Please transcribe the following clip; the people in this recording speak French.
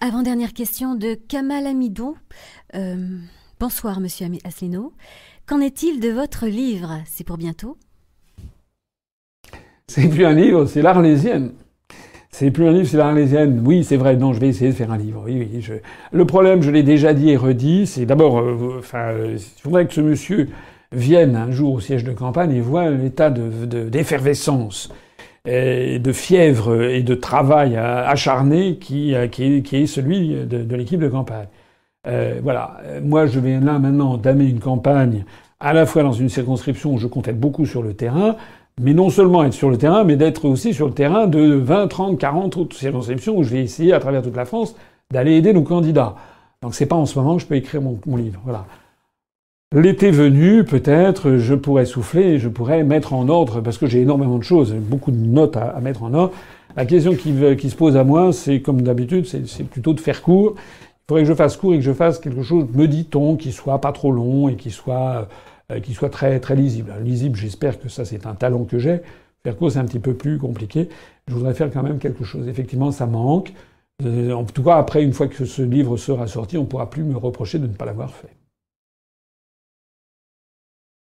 Avant-dernière question de Kamal Amidon. Euh, bonsoir, monsieur Asselineau. Qu'en est-il de votre livre C'est pour bientôt C'est plus un livre, c'est l'Arlésienne. C'est plus un livre, c'est l'Arlésienne. Oui, c'est vrai. Non, je vais essayer de faire un livre. Oui, oui. Le problème, je l'ai déjà dit et redit, c'est d'abord, euh, enfin, il euh, faudrait que ce monsieur vienne un jour au siège de campagne et voit l'état d'effervescence. Euh, de fièvre et de travail hein, acharné euh, qui, est celui de, l'équipe de campagne. Euh, voilà, moi je vais là maintenant damer une campagne à la fois dans une circonscription où je compte être beaucoup sur le terrain, mais non seulement être sur le terrain, mais d'être aussi sur le terrain de 20, 30, 40 autres circonscriptions où je vais essayer à travers toute la France d'aller aider nos candidats. Donc c'est pas en ce moment que je peux écrire mon livre. Voilà. L'été venu, peut-être, je pourrais souffler, je pourrais mettre en ordre, parce que j'ai énormément de choses, beaucoup de notes à, mettre en ordre. La question qui, se pose à moi, c'est comme d'habitude, c'est plutôt de faire court. Il faudrait que je fasse court et que je fasse quelque chose, me dit-on, qui soit pas trop long et qui soit, euh, soit très, très lisible. lisible, j'espère que ça, c'est un talent que j'ai. Faire court, c'est un petit peu plus compliqué. Je voudrais faire quand même quelque chose. Effectivement, ça manque. Euh, en tout cas, après, une fois que ce livre sera sorti, on pourra plus me reprocher de ne pas l'avoir fait.